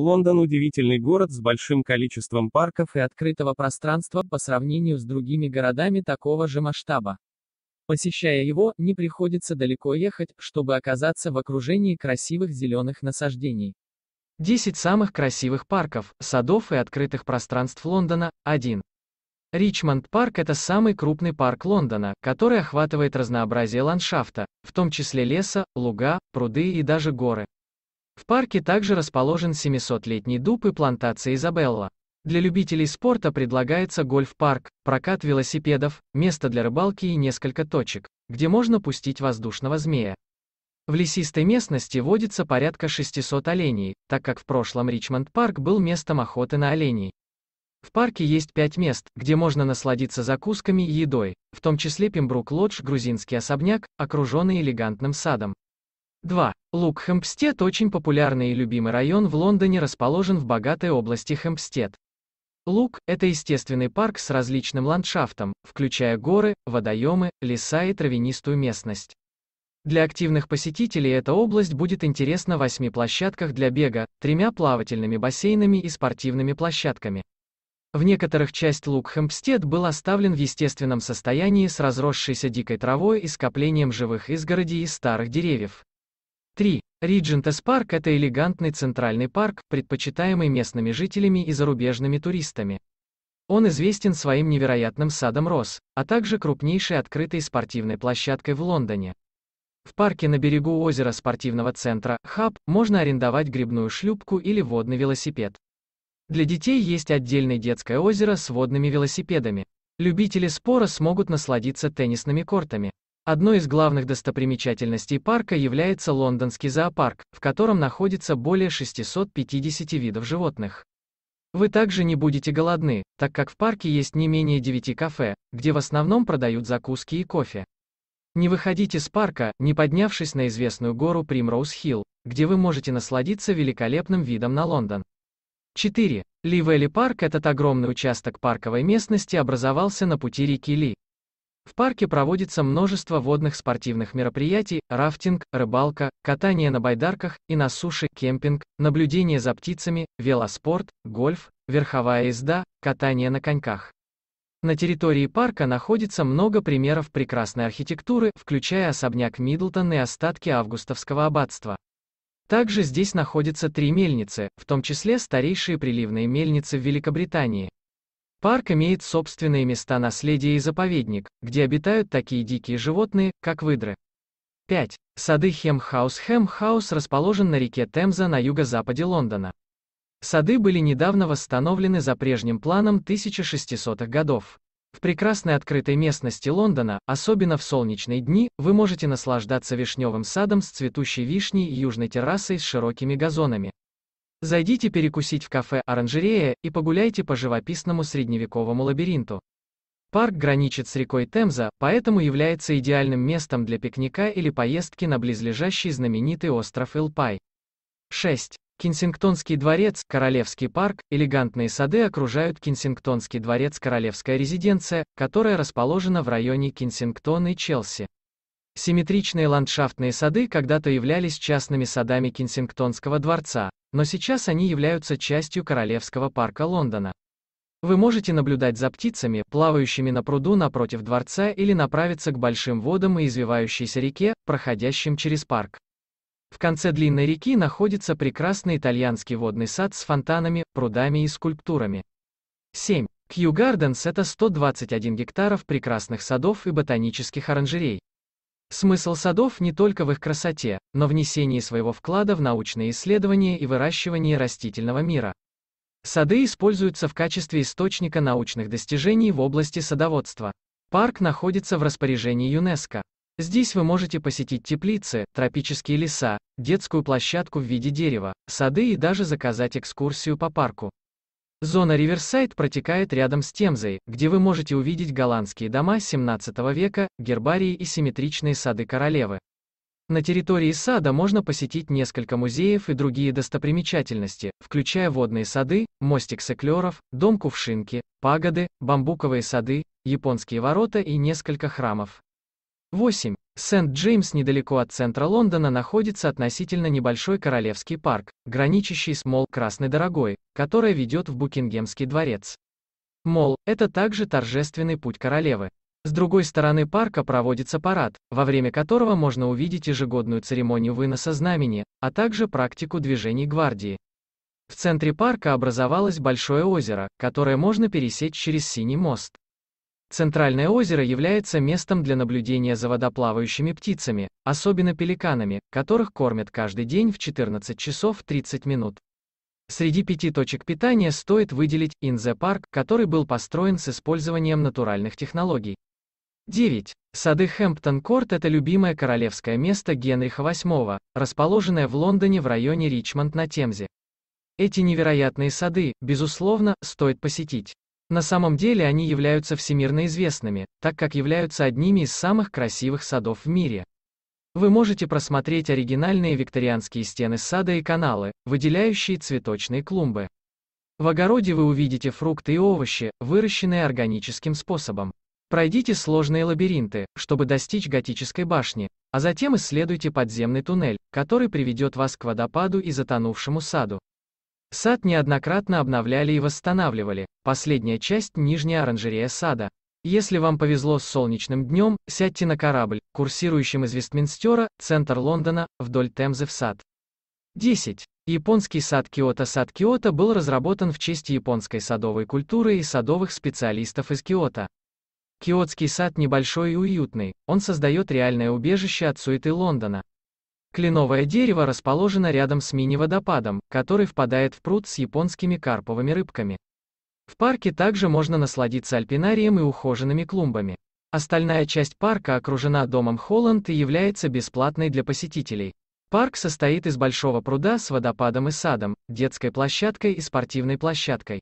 Лондон – удивительный город с большим количеством парков и открытого пространства по сравнению с другими городами такого же масштаба. Посещая его, не приходится далеко ехать, чтобы оказаться в окружении красивых зеленых насаждений. 10 самых красивых парков, садов и открытых пространств Лондона. 1. Ричмонд парк – это самый крупный парк Лондона, который охватывает разнообразие ландшафта, в том числе леса, луга, пруды и даже горы. В парке также расположен 700-летний дуб и плантация Изабелла. Для любителей спорта предлагается гольф-парк, прокат велосипедов, место для рыбалки и несколько точек, где можно пустить воздушного змея. В лесистой местности водится порядка 600 оленей, так как в прошлом Ричмонд-парк был местом охоты на оленей. В парке есть пять мест, где можно насладиться закусками и едой, в том числе Пембрук-Лодж, грузинский особняк, окруженный элегантным садом. 2. Лук Хэмпстед очень популярный и любимый район в Лондоне расположен в богатой области Хэмпстед. Лук – это естественный парк с различным ландшафтом, включая горы, водоемы, леса и травянистую местность. Для активных посетителей эта область будет интересна восьми площадках для бега, тремя плавательными бассейнами и спортивными площадками. В некоторых часть лук Хэмпстед был оставлен в естественном состоянии с разросшейся дикой травой и скоплением живых изгородей и старых деревьев. 3. Риджент Парк – это элегантный центральный парк, предпочитаемый местными жителями и зарубежными туристами. Он известен своим невероятным садом роз, а также крупнейшей открытой спортивной площадкой в Лондоне. В парке на берегу озера спортивного центра «Хаб» можно арендовать грибную шлюпку или водный велосипед. Для детей есть отдельное детское озеро с водными велосипедами. Любители спора смогут насладиться теннисными кортами. Одной из главных достопримечательностей парка является лондонский зоопарк, в котором находится более 650 видов животных. Вы также не будете голодны, так как в парке есть не менее 9 кафе, где в основном продают закуски и кофе. Не выходите с парка, не поднявшись на известную гору Примроуз-Хилл, где вы можете насладиться великолепным видом на Лондон. 4. Ли Вэлли Парк Этот огромный участок парковой местности образовался на пути реки Ли, в парке проводится множество водных спортивных мероприятий, рафтинг, рыбалка, катание на байдарках и на суше, кемпинг, наблюдение за птицами, велоспорт, гольф, верховая езда, катание на коньках. На территории парка находится много примеров прекрасной архитектуры, включая особняк Мидлтон и остатки августовского аббатства. Также здесь находятся три мельницы, в том числе старейшие приливные мельницы в Великобритании. Парк имеет собственные места наследия и заповедник, где обитают такие дикие животные, как выдры. 5. Сады Хемхаус Хемхаус расположен на реке Темза на юго-западе Лондона. Сады были недавно восстановлены за прежним планом 1600-х годов. В прекрасной открытой местности Лондона, особенно в солнечные дни, вы можете наслаждаться вишневым садом с цветущей вишней и южной террасой с широкими газонами. Зайдите перекусить в кафе «Оранжерея» и погуляйте по живописному средневековому лабиринту. Парк граничит с рекой Темза, поэтому является идеальным местом для пикника или поездки на близлежащий знаменитый остров Илпай. 6. Кенсингтонский дворец, Королевский парк, элегантные сады окружают Кенсингтонский дворец Королевская резиденция, которая расположена в районе Кенсингтон и Челси. Симметричные ландшафтные сады когда-то являлись частными садами Кенсингтонского дворца, но сейчас они являются частью Королевского парка Лондона. Вы можете наблюдать за птицами, плавающими на пруду напротив дворца или направиться к большим водам и извивающейся реке, проходящим через парк. В конце длинной реки находится прекрасный итальянский водный сад с фонтанами, прудами и скульптурами. 7. Кью Гарденс – это 121 гектаров прекрасных садов и ботанических оранжерей. Смысл садов не только в их красоте, но в несении своего вклада в научные исследования и выращивание растительного мира. Сады используются в качестве источника научных достижений в области садоводства. Парк находится в распоряжении ЮНЕСКО. Здесь вы можете посетить теплицы, тропические леса, детскую площадку в виде дерева, сады и даже заказать экскурсию по парку. Зона Риверсайд протекает рядом с Темзой, где вы можете увидеть голландские дома 17 века, гербарии и симметричные сады королевы. На территории сада можно посетить несколько музеев и другие достопримечательности, включая водные сады, мостик секлеров, дом кувшинки, пагоды, бамбуковые сады, японские ворота и несколько храмов. 8. Сент-Джеймс недалеко от центра Лондона находится относительно небольшой королевский парк, граничащий с Мол Красной Дорогой, которая ведет в Букингемский дворец. Мол – это также торжественный путь королевы. С другой стороны парка проводится парад, во время которого можно увидеть ежегодную церемонию выноса знамени, а также практику движений гвардии. В центре парка образовалось большое озеро, которое можно пересечь через Синий мост. Центральное озеро является местом для наблюдения за водоплавающими птицами, особенно пеликанами, которых кормят каждый день в 14 часов 30 минут. Среди пяти точек питания стоит выделить Инзе парк, который был построен с использованием натуральных технологий. 9. Сады Хэмптон-Корт – это любимое королевское место Генриха VIII, расположенное в Лондоне в районе Ричмонд на Темзе. Эти невероятные сады, безусловно, стоит посетить. На самом деле они являются всемирно известными, так как являются одними из самых красивых садов в мире. Вы можете просмотреть оригинальные викторианские стены сада и каналы, выделяющие цветочные клумбы. В огороде вы увидите фрукты и овощи, выращенные органическим способом. Пройдите сложные лабиринты, чтобы достичь готической башни, а затем исследуйте подземный туннель, который приведет вас к водопаду и затонувшему саду. Сад неоднократно обновляли и восстанавливали. Последняя часть – нижняя оранжерея сада. Если вам повезло с солнечным днем, сядьте на корабль, курсирующим из Вестминстера, центр Лондона, вдоль Темзы в сад. 10. Японский сад Киота. Сад Киота был разработан в честь японской садовой культуры и садовых специалистов из Киота. Киотский сад небольшой и уютный, он создает реальное убежище от суеты Лондона. Кленовое дерево расположено рядом с мини-водопадом, который впадает в пруд с японскими карповыми рыбками. В парке также можно насладиться альпинарием и ухоженными клумбами. Остальная часть парка окружена домом Холланд и является бесплатной для посетителей. Парк состоит из большого пруда с водопадом и садом, детской площадкой и спортивной площадкой.